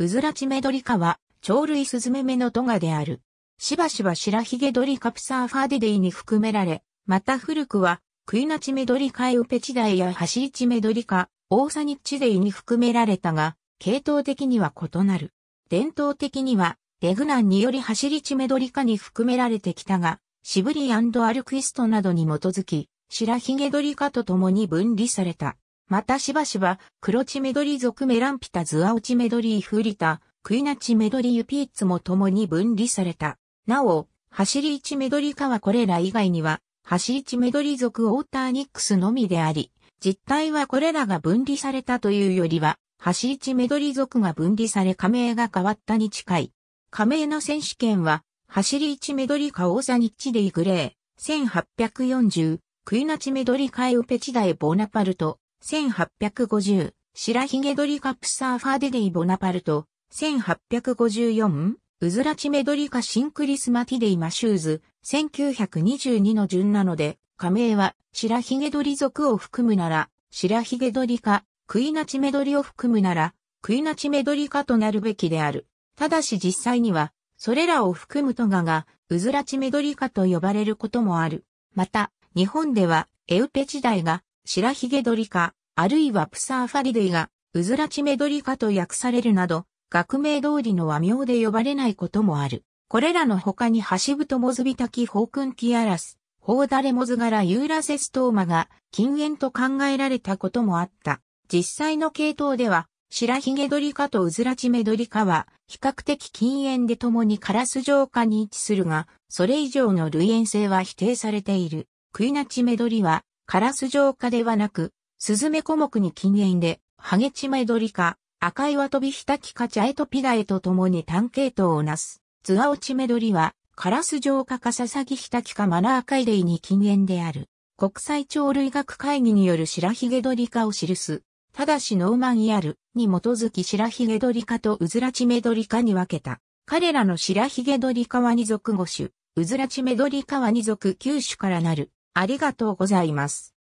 ウズラチメドリカは、鳥類スズメメのトガである。しばしば白ひげドリカプサーファーデデイに含められ、また古くは、クイナチメドリカエウペチダイやハシイチメドリカ、オーサニッチデイに含められたが、系統的には異なる。伝統的には、レグナンによりハシリチメドリカに含められてきたが、シブリアルクイストなどに基づき、白ひげドリカと共に分離された。またしばしば、クロチメドリ属メランピタズアオチメドリーフリタ、クイナチメドリユピーツも共に分離された。なお、走りドリカはこれら以外には、走りドリ属オーターニックスのみであり、実態はこれらが分離されたというよりは、メドリ族が分離され加盟が変わったに近い。加盟の選手権は、走りリカオーザニッチデイグレー、1840、クイナチリカエウペチダイボーナパルト、1850、白髭ドリカプサーファーデデイボナパルト、1854、ウズラチメドリカシンクリスマティデイマシューズ、1922の順なので、加盟は、白髭ドリ族を含むなら、白髭ドリか、クイナチメドリを含むなら、クイナチメドリかとなるべきである。ただし実際には、それらを含むトガが、ウズラチメドリカと呼ばれることもある。また、日本では、エウペ時代が、白髭ドリカ、あるいはプサーファリデイが、ウズラチメドリカと訳されるなど、学名通りの和名で呼ばれないこともある。これらの他にハシブトモズビタキホークンキアラス、ホーダレモズガラユーラセストーマが禁煙と考えられたこともあった。実際の系統では、白ヒゲドリカとウズラチメドリカは比較的禁煙で共にカラス浄化に位置するが、それ以上の類煙性は否定されている。クイナチメドリはカラス浄化ではなくスズメ小目に禁煙で、ハゲチメドリカ、赤いワトビヒタキカチャエトピダエと共に単系統をなす。ツアオチメドリは、カラスウカかササギヒタキカマナーレイに禁煙である。国際鳥類学会議による白ヒゲドリカを記す。ただしノーマンイアルに基づき白ヒゲドリカとウズラチメドリカに分けた。彼らの白ヒゲドリカワニ族5種、ウズラチメドリカワニ族9種からなる。ありがとうございます。